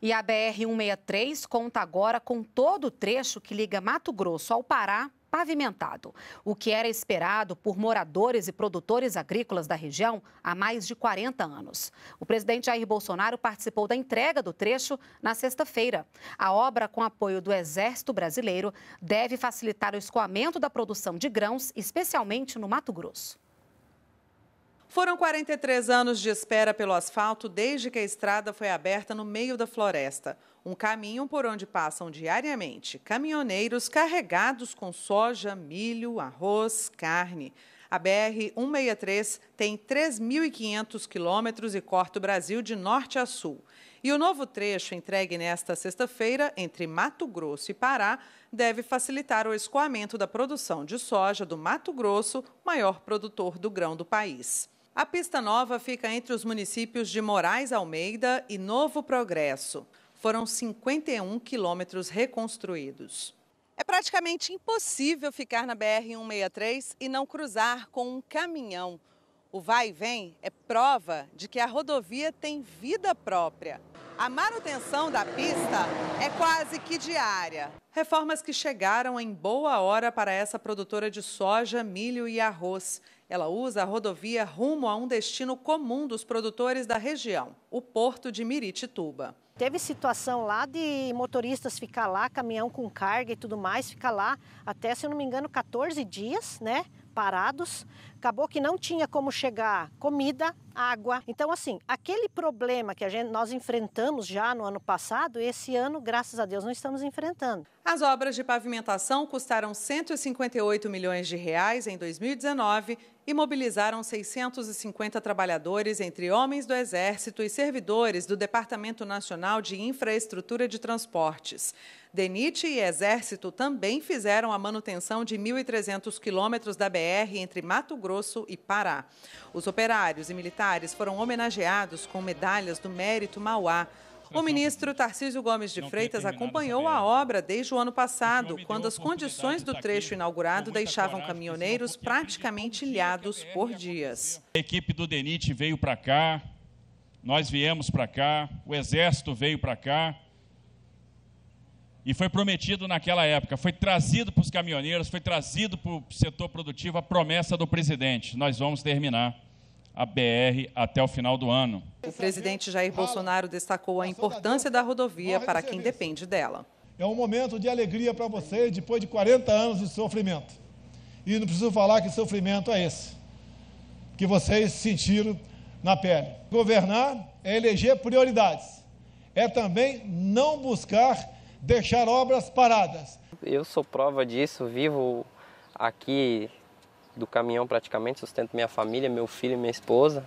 E a BR-163 conta agora com todo o trecho que liga Mato Grosso ao Pará pavimentado, o que era esperado por moradores e produtores agrícolas da região há mais de 40 anos. O presidente Jair Bolsonaro participou da entrega do trecho na sexta-feira. A obra, com apoio do Exército Brasileiro, deve facilitar o escoamento da produção de grãos, especialmente no Mato Grosso. Foram 43 anos de espera pelo asfalto desde que a estrada foi aberta no meio da floresta. Um caminho por onde passam diariamente caminhoneiros carregados com soja, milho, arroz, carne. A BR-163 tem 3.500 quilômetros e corta o Brasil de norte a sul. E o novo trecho entregue nesta sexta-feira, entre Mato Grosso e Pará, deve facilitar o escoamento da produção de soja do Mato Grosso, maior produtor do grão do país. A pista nova fica entre os municípios de Moraes Almeida e Novo Progresso. Foram 51 quilômetros reconstruídos. É praticamente impossível ficar na BR-163 e não cruzar com um caminhão. O vai e vem é prova de que a rodovia tem vida própria. A manutenção da pista é quase que diária. Reformas que chegaram em boa hora para essa produtora de soja, milho e arroz. Ela usa a rodovia rumo a um destino comum dos produtores da região, o porto de Miritituba. Teve situação lá de motoristas ficar lá, caminhão com carga e tudo mais, ficar lá até, se eu não me engano, 14 dias, né? parados, acabou que não tinha como chegar comida, água. Então, assim, aquele problema que a gente, nós enfrentamos já no ano passado, esse ano, graças a Deus, não estamos enfrentando. As obras de pavimentação custaram 158 milhões de reais em 2019 e mobilizaram 650 trabalhadores, entre homens do Exército e servidores do Departamento Nacional de Infraestrutura de Transportes. DENIT e Exército também fizeram a manutenção de 1.300 quilômetros da BR entre Mato Grosso e Pará. Os operários e militares foram homenageados com medalhas do Mérito Mauá. O ministro Tarcísio Gomes de Freitas acompanhou a obra desde o ano passado, quando as condições do tá trecho inaugurado deixavam caminhoneiros praticamente ilhados por dias. A equipe do DENIT veio para cá, nós viemos para cá, o Exército veio para cá. E foi prometido naquela época, foi trazido para os caminhoneiros, foi trazido para o setor produtivo a promessa do presidente: nós vamos terminar a BR até o final do ano. O presidente Jair Bolsonaro destacou a importância da rodovia para quem depende dela. É um momento de alegria para vocês depois de 40 anos de sofrimento. E não preciso falar que sofrimento é esse, que vocês sentiram na pele. Governar é eleger prioridades, é também não buscar deixar obras paradas. Eu sou prova disso, vivo aqui do caminhão praticamente, sustento minha família, meu filho e minha esposa.